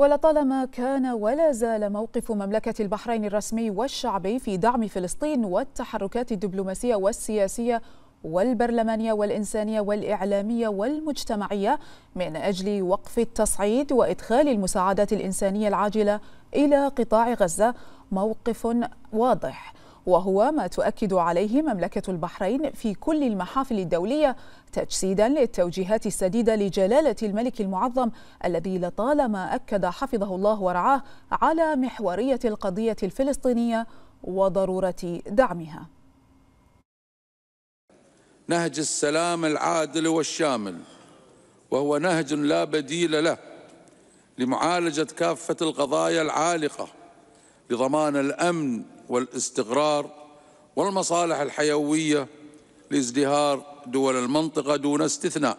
ولطالما كان ولا زال موقف مملكة البحرين الرسمي والشعبي في دعم فلسطين والتحركات الدبلوماسية والسياسية والبرلمانية والإنسانية والإعلامية والمجتمعية من أجل وقف التصعيد وإدخال المساعدات الإنسانية العاجلة إلى قطاع غزة موقف واضح وهو ما تؤكد عليه مملكة البحرين في كل المحافل الدولية تجسيدا للتوجيهات السديدة لجلالة الملك المعظم الذي لطالما أكد حفظه الله ورعاه على محورية القضية الفلسطينية وضرورة دعمها نهج السلام العادل والشامل وهو نهج لا بديل له لمعالجة كافة القضايا العالقة لضمان الأمن والاستقرار والمصالح الحيوية لازدهار دول المنطقة دون استثناء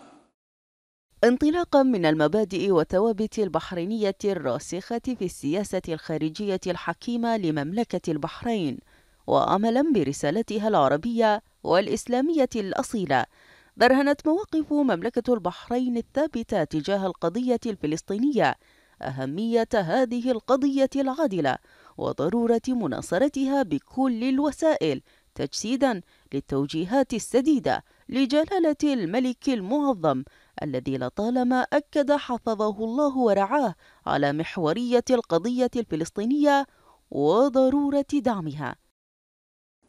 انطلاقا من المبادئ والثوابت البحرينية الراسخة في السياسة الخارجية الحكيمة لمملكة البحرين وعملا برسالتها العربية والإسلامية الأصيلة برهنت مواقف مملكة البحرين الثابتة تجاه القضية الفلسطينية أهمية هذه القضية العادلة وضرورة مناصرتها بكل الوسائل تجسيدا للتوجيهات السديدة لجلالة الملك المعظم الذي لطالما أكد حفظه الله ورعاه على محورية القضية الفلسطينية وضرورة دعمها.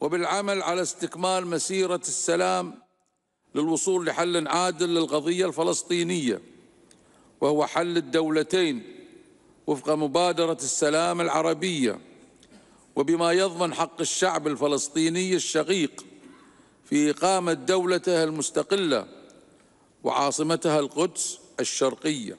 وبالعمل على استكمال مسيرة السلام للوصول لحل عادل للقضية الفلسطينية وهو حل الدولتين وفق مبادرة السلام العربية وبما يضمن حق الشعب الفلسطيني الشقيق في إقامة دولته المستقلة وعاصمتها القدس الشرقية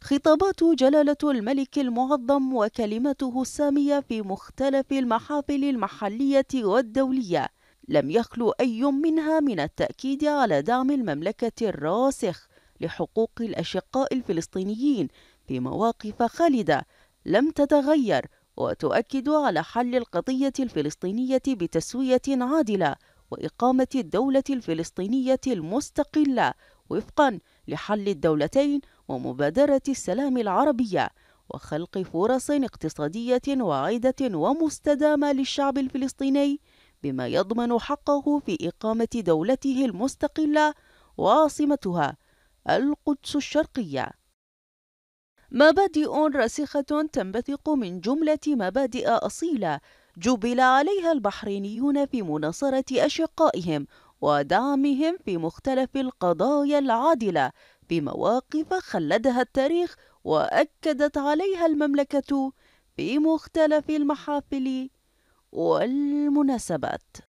خطابات جلالة الملك المعظم وكلمته السامية في مختلف المحافل المحلية والدولية لم يخلو أي منها من التأكيد على دعم المملكة الراسخ لحقوق الأشقاء الفلسطينيين في مواقف خالدة لم تتغير وتؤكد على حل القضية الفلسطينية بتسوية عادلة وإقامة الدولة الفلسطينية المستقلة وفقا لحل الدولتين ومبادرة السلام العربية وخلق فرص اقتصادية واعدة ومستدامة للشعب الفلسطيني بما يضمن حقه في إقامة دولته المستقلة وعاصمتها القدس الشرقية مبادئ راسخة تنبثق من جملة مبادئ أصيلة جبل عليها البحرينيون في مناصرة أشقائهم ودعمهم في مختلف القضايا العادلة في مواقف خلدها التاريخ وأكدت عليها المملكة في مختلف المحافل والمناسبات